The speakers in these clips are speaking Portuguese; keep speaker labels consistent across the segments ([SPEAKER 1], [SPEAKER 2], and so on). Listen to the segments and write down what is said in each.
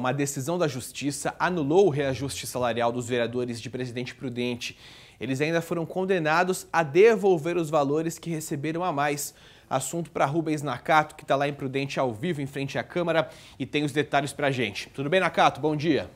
[SPEAKER 1] Uma decisão da Justiça anulou o reajuste salarial dos vereadores de Presidente Prudente. Eles ainda foram condenados a devolver os valores que receberam a mais. Assunto para Rubens Nakato, que está lá em Prudente ao vivo, em frente à Câmara, e tem os detalhes para a gente.
[SPEAKER 2] Tudo bem, Nakato? Bom dia.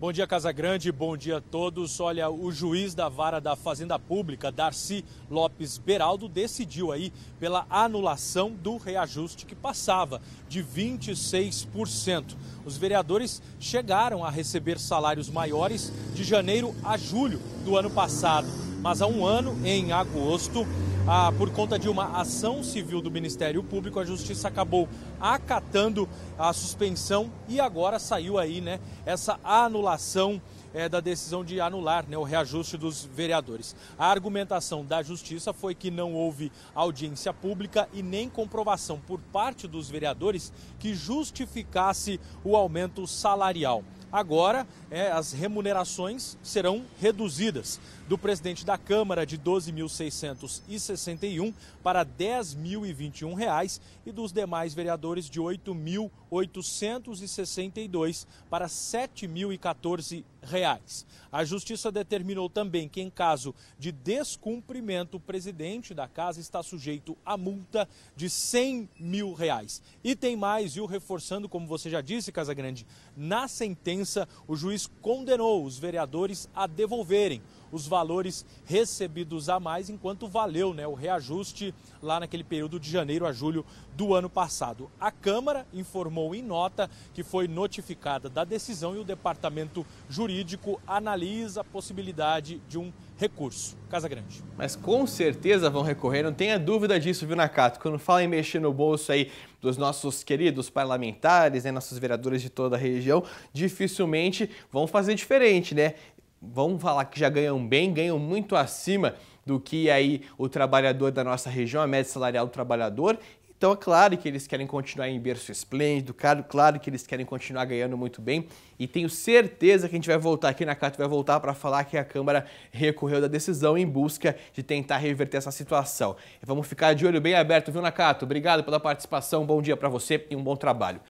[SPEAKER 2] Bom dia, Casa Grande, bom dia a todos. Olha, o juiz da vara da Fazenda Pública, Darcy Lopes Beraldo, decidiu aí pela anulação do reajuste que passava de 26%. Os vereadores chegaram a receber salários maiores de janeiro a julho do ano passado, mas há um ano, em agosto, ah, por conta de uma ação civil do Ministério Público, a Justiça acabou acatando a suspensão e agora saiu aí, né, essa anulação é, da decisão de anular né, o reajuste dos vereadores. A argumentação da Justiça foi que não houve audiência pública e nem comprovação por parte dos vereadores que justificasse o aumento salarial agora é, as remunerações serão reduzidas. Do presidente da Câmara de 12.661 para R$ 10.021 e dos demais vereadores de R$ 8.000. 862 para 7.014 reais. A justiça determinou também que em caso de descumprimento o presidente da casa está sujeito a multa de 100 mil reais. E tem mais, viu? Reforçando, como você já disse, Casa Grande. na sentença o juiz condenou os vereadores a devolverem os valores recebidos a mais enquanto valeu, né, o reajuste lá naquele período de janeiro a julho do ano passado. A Câmara informou em nota que foi notificada da decisão e o departamento jurídico analisa a possibilidade de um recurso. Casa Grande.
[SPEAKER 1] Mas com certeza vão recorrer, não tenha dúvida disso, viu, Nakato? Quando fala em mexer no bolso aí dos nossos queridos parlamentares, né, nossos vereadores de toda a região, dificilmente vão fazer diferente, né? Vão falar que já ganham bem, ganham muito acima do que aí o trabalhador da nossa região, a média salarial do trabalhador, então é claro que eles querem continuar em berço esplêndido, claro, claro que eles querem continuar ganhando muito bem e tenho certeza que a gente vai voltar aqui na Cato vai voltar para falar que a Câmara recorreu da decisão em busca de tentar reverter essa situação. E vamos ficar de olho bem aberto, viu, Nakato? Obrigado pela participação, bom dia para você e um bom trabalho.